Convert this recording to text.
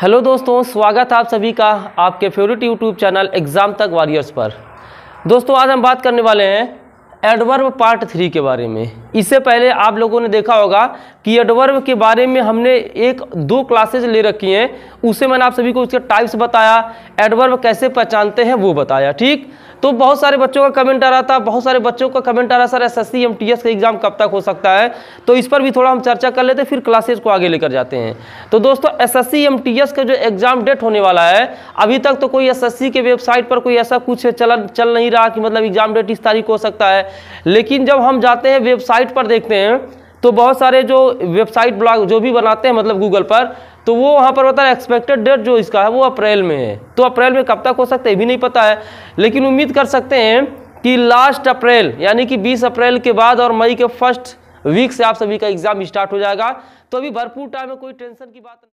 hello दोस्तों स्वागत है आप सभी का आपके फेवरेट यूट्यूब चैनल एग्ज़ाम तक वॉरियर्स पर दोस्तों आज हम बात करने वाले हैं एडवर्व पार्ट थ्री के बारे में इससे पहले आप लोगों ने देखा होगा कि एडवर्व के बारे में हमने एक दो क्लासेज ले रखी हैं उसे मैंने आप सभी को उसके टाइप्स बताया एडवर्व कैसे पहचानते हैं वो बताया ठीक तो बहुत सारे बच्चों का कमेंट आ रहा था बहुत सारे बच्चों का कमेंट आ रहा सर एस एस सी का एग्ज़ाम कब तक हो सकता है तो इस पर भी थोड़ा हम चर्चा कर लेते हैं फिर क्लासेज को आगे लेकर जाते हैं तो दोस्तों एस एस सी का जो एग्ज़ाम डेट होने वाला है अभी तक तो कोई एस एस सी के वेबसाइट पर कोई ऐसा कुछ चलन चल नहीं रहा कि मतलब एग्ज़ाम डेट इस तारीख को हो सकता है लेकिन जब हम जाते हैं वेबसाइट पर देखते हैं तो बहुत सारे जो वेबसाइट ब्लॉग जो भी बनाते हैं मतलब गूगल पर तो वो वहाँ पर बता रहे है एक्सपेक्टेड डेट जो इसका है वो अप्रैल में है तो अप्रैल में कब तक हो सकता है भी नहीं पता है लेकिन उम्मीद कर सकते हैं कि लास्ट अप्रैल यानी कि 20 अप्रैल के बाद और मई के फर्स्ट वीक से आप सभी का एग्ज़ाम स्टार्ट हो जाएगा तो अभी भरपूर टाइम है कोई टेंशन की बात